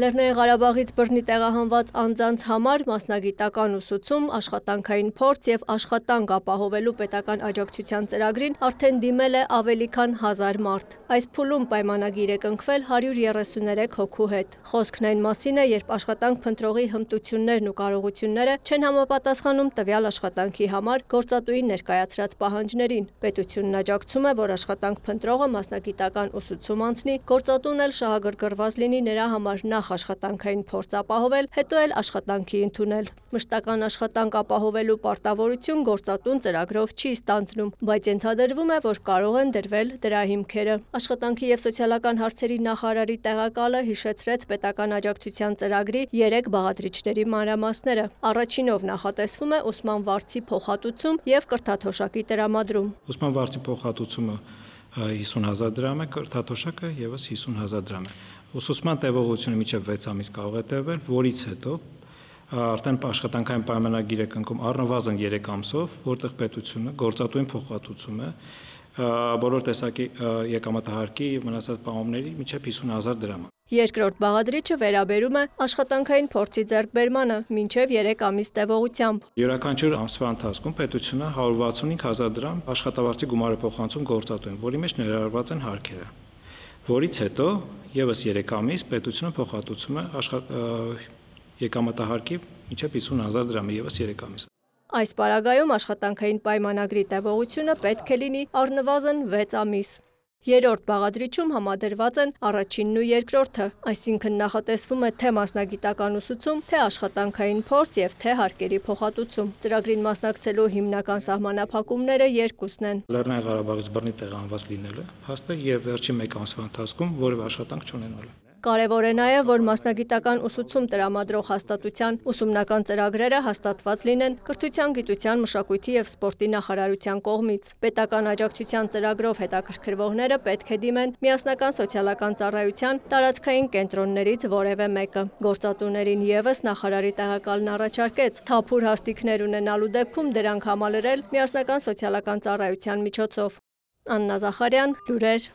Լեռնային Ղարաբաղից բռնի տեղահանված անձանց համար մասնագիտական ուսուցում, աշխատանքային փորձ եւ աշխատանք ապահովելու պետական աջակցության ծրագրին արդեն դիմել է ավելի քան 1000 մարդ։ Այս փուլում պայմանագիր է կնքվել 133 հոգու հետ։ Խոսքն այն մասին է, երբ աշխատանք փնտրողի հմտություններն ու կարողությունները չեն համապատասխանում տվյալ աշխատանքի համար գործատուի ներկայացրած պահանջներին։ Պետությունն աջակցում է, որ աշխատանք փնտրողը մասնագիտական ուսուցում անցնի, գործատուն էլ շահագրգռված լինի նրա համար նախ նախ աշխատանքային փորձ ապահովել, հետո էլ աշխատանքի ընդունել։ Մշտական աշխատանք ապահովելու պարտավորություն գործատուն ծրագրով չի ստանձնում, բայց ենթադրվում է, որ կարող են դրվել դրա հիմքերը։ Աշխատանքի եւ սոցիալական հարցերի նախարարի տեղակալը հիշեցրեց պետական աջակցության ծրագրի 3 բաղադրիչների մանրամասները։ Առաջինով նախատեսվում է ուսման վարձի փոխհատուցում եւ կրթաթոշակի տրամադրում։ Ուսման վարձի փոխհատուցումը 50000 դրամ է, կրթաթոշակը եւս 50000 դրամ է ուսուցման տևողությունը միջև 6 ամիս կարող է տևել, որից հետո արդեն աշխատանքային պայմանագիր է կնքում առնվազն 3 ամսով, որտեղ պետությունը գործատուին փոխհատուցում է բոլոր տեսակի եկամտահարկի մնացած պահումների միջև 50000 դրամ։ Երկրորդ բաղադրիչը վերաբերում է աշխատանքային փորձի ձեռքբերմանը մինչև 3 ամիս տևողությամբ։ Յուրաքանչյուր ամսվա ընթացքում պետությունը 165000 դրամ աշխատավարձի գումարը փոխանցում գործատուին, որի մեջ ներառված են հարկերը։ Որից հետո եւս 3 ամիս պետությունը փոխհատուցում է եկամտահարկի մինչև 50000 դրամ եւս 3 ամիս։ Այս պարագայում աշխատանքային պայմանագրի տևողությունը պետք է լինի առնվազն 6 ամիս։ Երորդ բաղադրիչում համադրված են առաջինն ու երկրորդը, այսինքն նախատեսվում է թե մասնագիտական ուսուցում, թե աշխատանքային փորձ և թե հարկերի փոխատուցում։ Ծրագրին մասնակցելու հիմնական սահմանափակումները երկուսն են։ Լեռնային Ղարաբաղից բռնի տեղանված լինելը, հաստը եւ վերջին 1 ամսվա ընթացքում որևէ աշխատանք չունենալը։ Կարևոր է նաև, որ մասնագիտական ուսուցում տրամադրող հաստատության ուսումնական ծրագրերը հաստատված լինեն Կրթության, Գիտության, Մշակույթի և Սպորտի նախարարության կողմից։ Պետական աջակցության ծրագրով հետաքրքրվողները պետք է դիմեն միասնական սոցիալական ծառայության տարածքային կենտրոններից որևէ մեկը։ Գործատուներին ևս նախարարի տեղակալն առաջարկեց թափուր հաստիքներ ունենալու դեպքում դրանք համալրել միասնական սոցիալական ծառայության միջոցով։ Աննա Զախարյան, Լուրեր